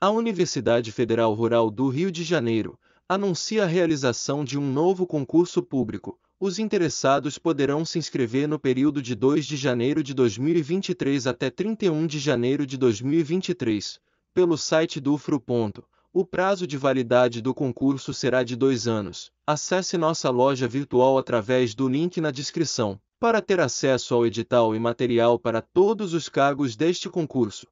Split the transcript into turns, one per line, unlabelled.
A Universidade Federal Rural do Rio de Janeiro anuncia a realização de um novo concurso público. Os interessados poderão se inscrever no período de 2 de janeiro de 2023 até 31 de janeiro de 2023, pelo site do Ufru. O prazo de validade do concurso será de dois anos. Acesse nossa loja virtual através do link na descrição, para ter acesso ao edital e material para todos os cargos deste concurso.